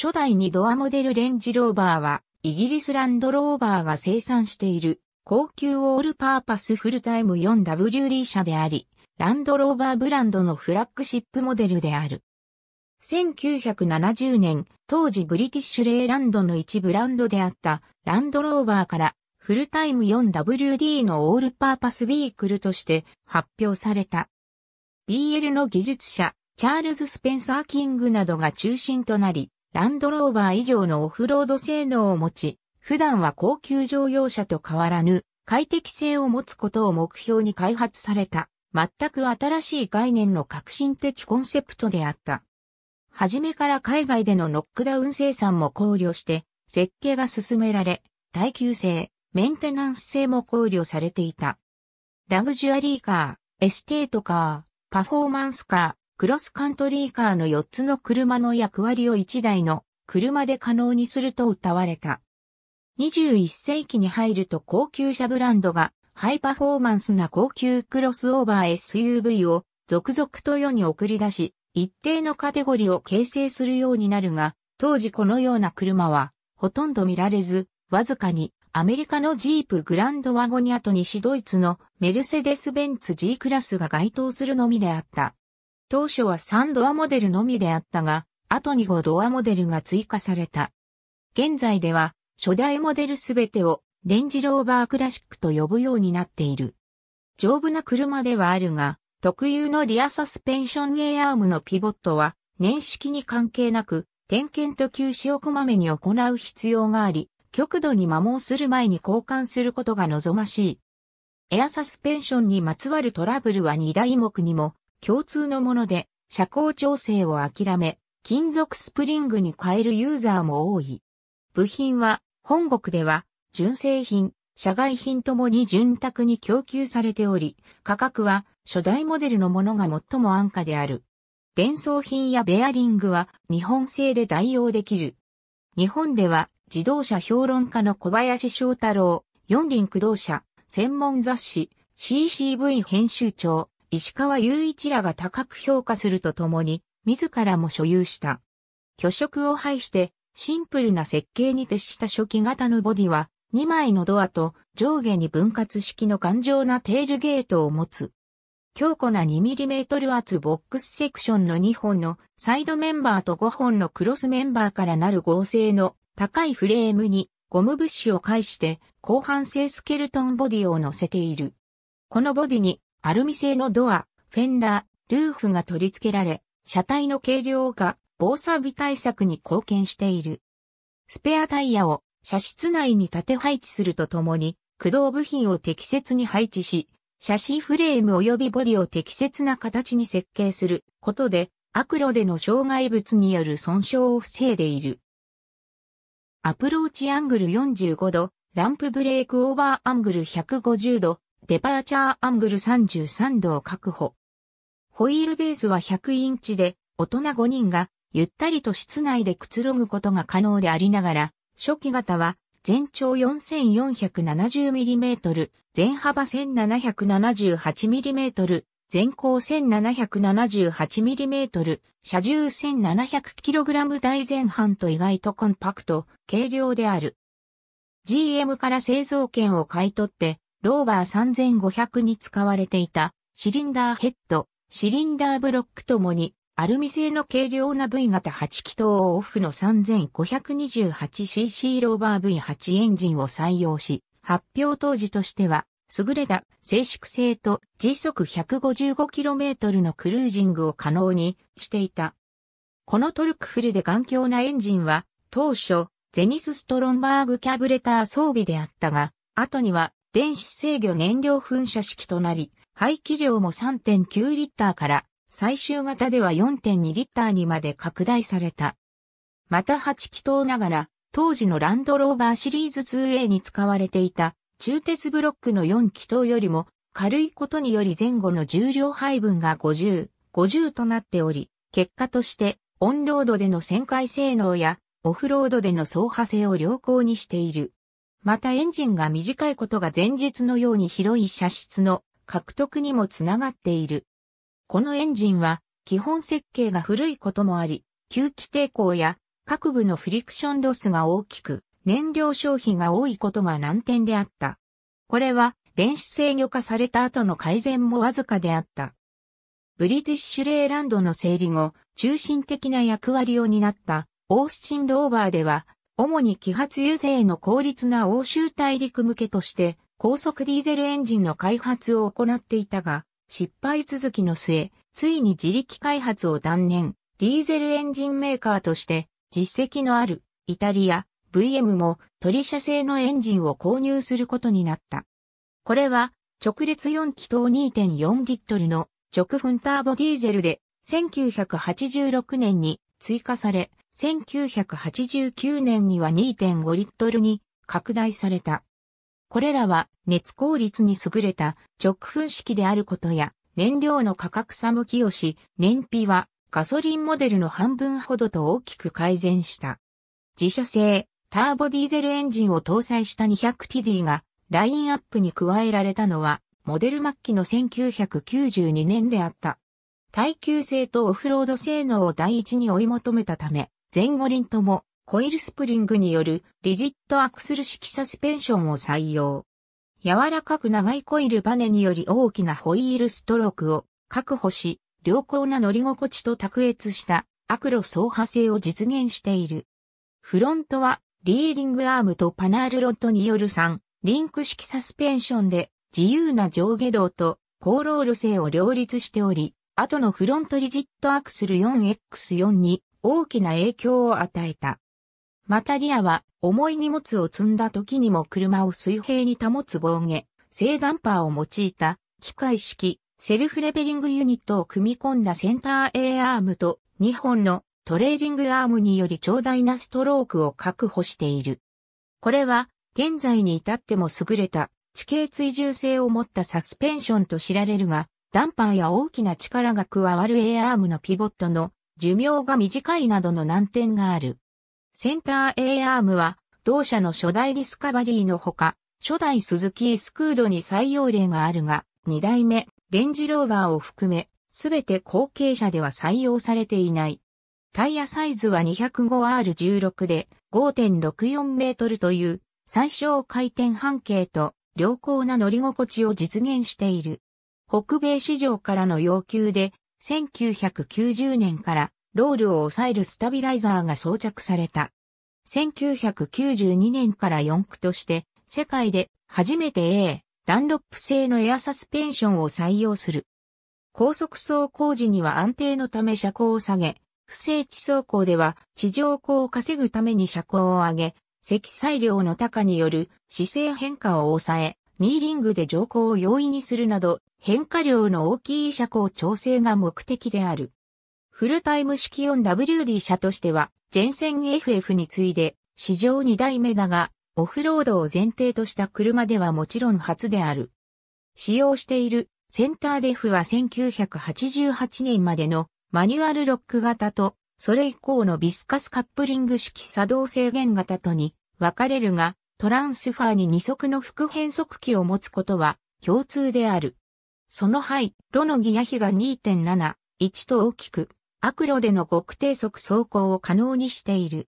初代2ドアモデルレンジローバーは、イギリスランドローバーが生産している、高級オールパーパスフルタイム 4WD 車であり、ランドローバーブランドのフラッグシップモデルである。1970年、当時ブリティッシュレイランドの一ブランドであったランドローバーからフルタイム 4WD のオールパーパスビークルとして発表された。BL の技術者、チャールズ・スペンサー・キングなどが中心となり、ランドローバー以上のオフロード性能を持ち、普段は高級乗用車と変わらぬ快適性を持つことを目標に開発された、全く新しい概念の革新的コンセプトであった。はじめから海外でのノックダウン生産も考慮して、設計が進められ、耐久性、メンテナンス性も考慮されていた。ラグジュアリーカー、エステートカー、パフォーマンスカー、クロスカントリーカーの4つの車の役割を1台の車で可能にすると謳われた。21世紀に入ると高級車ブランドがハイパフォーマンスな高級クロスオーバー SUV を続々と世に送り出し、一定のカテゴリーを形成するようになるが、当時このような車はほとんど見られず、わずかにアメリカのジープグランドワゴニアと西ドイツのメルセデス・ベンツ G クラスが該当するのみであった。当初は3ドアモデルのみであったが、後に5ドアモデルが追加された。現在では、初代モデルすべてをレンジローバークラシックと呼ぶようになっている。丈夫な車ではあるが、特有のリアサスペンションエアームのピボットは、年式に関係なく、点検と休止をこまめに行う必要があり、極度に摩耗する前に交換することが望ましい。エアサスペンションにまつわるトラブルは2台目にも共通のもので、車高調整を諦め、金属スプリングに変えるユーザーも多い。部品は、本国では、純正品、社外品ともに潤沢に供給されており、価格は初代モデルのものが最も安価である。伝送品やベアリングは日本製で代用できる。日本では自動車評論家の小林翔太郎、四輪駆動車、専門雑誌 CCV 編集長、石川雄一らが高く評価するとともに、自らも所有した。巨色を排して、シンプルな設計に徹した初期型のボディは、2枚のドアと上下に分割式の頑丈なテールゲートを持つ。強固な 2mm 厚ボックスセクションの2本のサイドメンバーと5本のクロスメンバーからなる合成の高いフレームにゴムブッシュを介して後半性スケルトンボディを乗せている。このボディにアルミ製のドア、フェンダー、ルーフが取り付けられ、車体の軽量化、防錆び対策に貢献している。スペアタイヤを車室内に縦配置するとともに、駆動部品を適切に配置し、車シフレーム及びボディを適切な形に設計することで、悪路での障害物による損傷を防いでいる。アプローチアングル45度、ランプブレークオーバーアングル150度、デパーチャーアングル33度を確保。ホイールベースは100インチで、大人5人が、ゆったりと室内でくつろぐことが可能でありながら、初期型は、全長 4470mm、全幅 1778mm、全高 1778mm、車重 1700kg 台前半と意外とコンパクト、軽量である。GM から製造権を買い取って、ローバー3500に使われていたシリンダーヘッド、シリンダーブロックともにアルミ製の軽量な V 型8気筒オフの 3528cc ローバー V8 エンジンを採用し、発表当時としては、優れた静粛性と時速 155km のクルージングを可能にしていた。このトルクフルで頑強なエンジンは、当初、ゼニスストロンバーグキャブレター装備であったが、後には電子制御燃料噴射式となり、排気量も3.9リッターから最終型では4.2リッターにまで拡大された。また8気筒ながら、当時のランドローバーシリーズ 2A に使われていた中鉄ブロックの4気筒よりも軽いことにより前後の重量配分が50、50となっており、結果としてオンロードでの旋回性能やオフロードでの走破性を良好にしている。またエンジンが短いことが前述のように広い射出の獲得にもつながっている。このエンジンは基本設計が古いこともあり、吸気抵抗や各部のフリクションロスが大きく、燃料消費が多いことが難点であった。これは電子制御化された後の改善もわずかであった。ブリティッシュレーランドの整理後、中心的な役割を担ったオースチンローバーでは主に揮発油税の効率な欧州大陸向けとして、高速ディーゼルエンジンの開発を行っていたが、失敗続きの末、ついに自力開発を断念、ディーゼルエンジンメーカーとして実績のあるイタリア VM もり社製のエンジンを購入することになった。これは直列4気筒2.4リットルの直噴ターボディーゼルで1986年に追加され1989年には2.5リットルに拡大された。これらは熱効率に優れた直噴式であることや燃料の価格差向きをし、燃費はガソリンモデルの半分ほどと大きく改善した。自社製ターボディーゼルエンジンを搭載した 200TD がラインアップに加えられたのはモデル末期の1992年であった。耐久性とオフロード性能を第一に追い求めたため、前後輪ともコイルスプリングによるリジットアクスル式サスペンションを採用。柔らかく長いコイルバネにより大きなホイールストロークを確保し、良好な乗り心地と卓越したアクロ走破性を実現している。フロントはリーディングアームとパナールロッドによる3リンク式サスペンションで自由な上下動と高ロール性を両立しており、後のフロントリジットアクスル 4X4 に大きな影響を与えた。またリアは重い荷物を積んだ時にも車を水平に保つ防御、正ダンパーを用いた機械式セルフレベリングユニットを組み込んだセンター A アームと2本のトレーディングアームにより長大なストロークを確保している。これは現在に至っても優れた地形追従性を持ったサスペンションと知られるが、ダンパーや大きな力が加わる A アームのピボットの寿命が短いなどの難点がある。センター A アームは、同社の初代ディスカバリーのほか、初代スズキエスクードに採用例があるが、2代目、レンジローバーを含め、すべて後継者では採用されていない。タイヤサイズは 205R16 で5.64メートルという最小回転半径と良好な乗り心地を実現している。北米市場からの要求で1990年からロールを抑えるスタビライザーが装着された。1992年から4駆として世界で初めて A、ダンロップ製のエアサスペンションを採用する。高速走行時には安定のため車高を下げ、不整地走行では地上高を稼ぐために車高を上げ、積載量の高による姿勢変化を抑え、ニーリングで乗降を容易にするなど変化量の大きい車高調整が目的である。フルタイム式 4WD 車としては、ジェンセン FF に次いで、史上2代目だが、オフロードを前提とした車ではもちろん初である。使用しているセンターデフは1988年までのマニュアルロック型と、それ以降のビスカスカップリング式作動制限型とに分かれるが、トランスファーに2足の副変速機を持つことは共通である。その灰、ロ炉のギヤ比が2.7、1と大きく、悪路での極低速走行を可能にしている。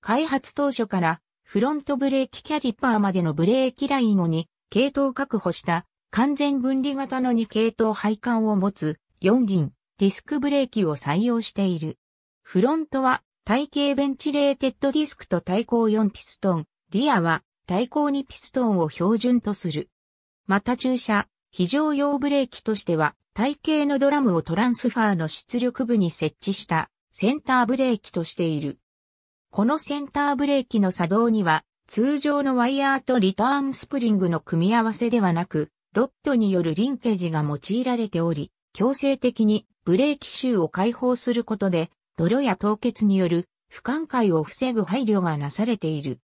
開発当初からフロントブレーキキャリパーまでのブレーキライン後に、系統確保した完全分離型の2系統配管を持つ4輪ディスクブレーキを採用している。フロントは体型ベンチレーテッドディスクと対抗4ピストン、リアは対抗2ピストンを標準とする。また駐車、非常用ブレーキとしては、体型のドラムをトランスファーの出力部に設置したセンターブレーキとしている。このセンターブレーキの作動には、通常のワイヤーとリターンスプリングの組み合わせではなく、ロッドによるリンケージが用いられており、強制的にブレーキシューを解放することで、泥や凍結による不寛解を防ぐ配慮がなされている。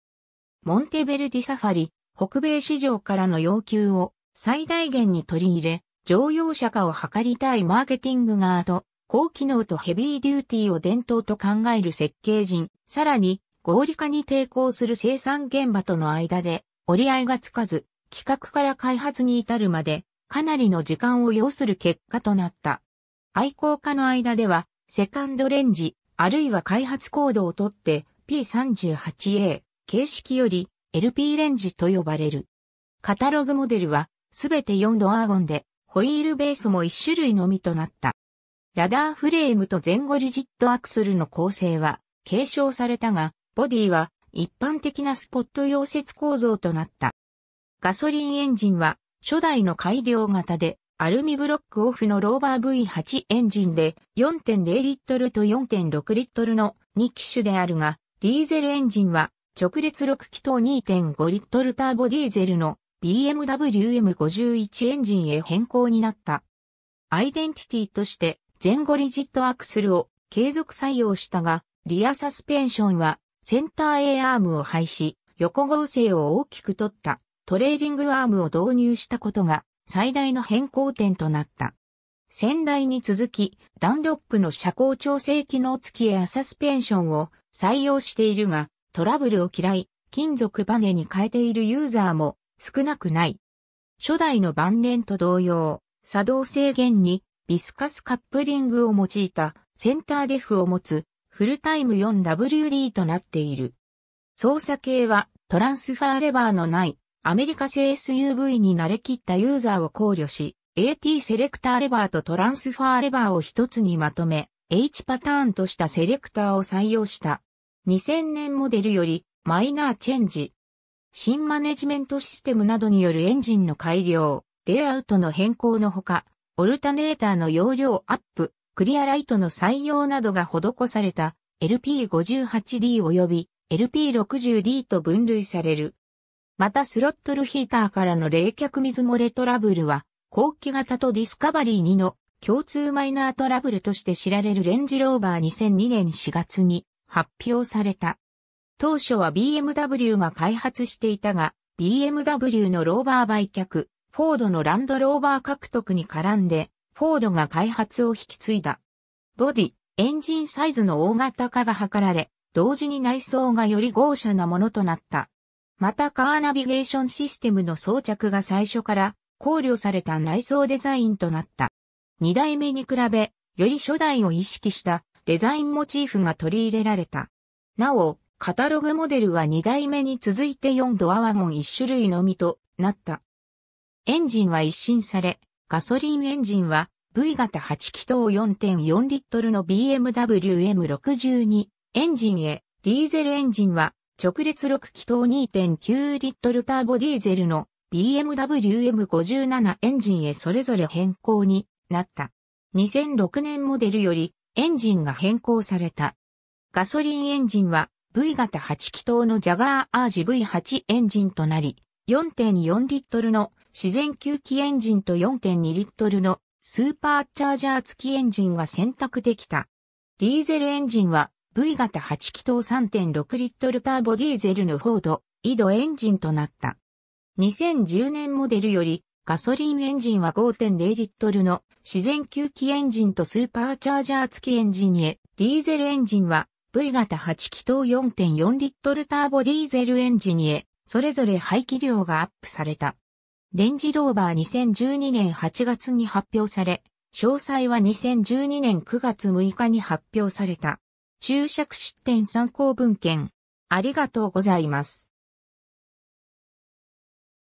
モンテベルディサファリ、北米市場からの要求を最大限に取り入れ、乗用車化を図りたいマーケティング側と、高機能とヘビーデューティーを伝統と考える設計人、さらに合理化に抵抗する生産現場との間で折り合いがつかず、企画から開発に至るまでかなりの時間を要する結果となった。愛好家の間では、セカンドレンジ、あるいは開発コードをとって P38A 形式より LP レンジと呼ばれる。カタログモデルはすべて4ドアーゴンで、ホイールベースも1種類のみとなった。ラダーフレームと前後リジットアクスルの構成は継承されたが、ボディは一般的なスポット溶接構造となった。ガソリンエンジンは初代の改良型でアルミブロックオフのローバー V8 エンジンで4.0リットルと4.6リットルの2機種であるが、ディーゼルエンジンは直列6気筒2.5リットルターボディーゼルの BMW M51 エンジンへ変更になった。アイデンティティとして前後リジットアクスルを継続採用したが、リアサスペンションはセンター A アームを廃止、横合成を大きく取ったトレーディングアームを導入したことが最大の変更点となった。先代に続き、ダンロップの車高調整機能付きエアサスペンションを採用しているが、トラブルを嫌い、金属バネに変えているユーザーも少なくない。初代の晩年と同様、作動制限にビスカスカップリングを用いたセンターデフを持つフルタイム 4WD となっている。操作系はトランスファーレバーのないアメリカ製 SUV に慣れきったユーザーを考慮し、AT セレクターレバーとトランスファーレバーを一つにまとめ、H パターンとしたセレクターを採用した。2000年モデルよりマイナーチェンジ、新マネジメントシステムなどによるエンジンの改良、レイアウトの変更のほか、オルタネーターの容量アップ、クリアライトの採用などが施された LP58D 及び LP60D と分類される。またスロットルヒーターからの冷却水漏れトラブルは、後期型とディスカバリー2の共通マイナートラブルとして知られるレンジローバー2002年4月に発表された。当初は BMW が開発していたが、BMW のローバー売却、フォードのランドローバー獲得に絡んで、フォードが開発を引き継いだ。ボディ、エンジンサイズの大型化が図られ、同時に内装がより豪奢なものとなった。またカーナビゲーションシステムの装着が最初から考慮された内装デザインとなった。二代目に比べ、より初代を意識したデザインモチーフが取り入れられた。なお、カタログモデルは2代目に続いて4ドアワゴン1種類のみとなった。エンジンは一新され、ガソリンエンジンは V 型8気筒4.4リットルの BMW M62 エンジンへ、ディーゼルエンジンは直列6気筒2.9リットルターボディーゼルの BMW M57 エンジンへそれぞれ変更になった。2006年モデルよりエンジンが変更された。ガソリンエンジンは V 型8気筒のジャガーアージ V8 エンジンとなり、4.4リットルの自然吸気エンジンと4.2リットルのスーパーチャージャー付きエンジンが選択できた。ディーゼルエンジンは V 型8気筒3.6リットルターボディーゼルのフォード、井戸エンジンとなった。2010年モデルよりガソリンエンジンは5.0リットルの自然吸気エンジンとスーパーチャージャー付きエンジンへ、ディーゼルエンジンは V 型8気筒4.4リットルターボディーゼルエンジニへ、それぞれ排気量がアップされた。レンジローバー2012年8月に発表され、詳細は2012年9月6日に発表された。注釈出典参考文献。ありがとうございます。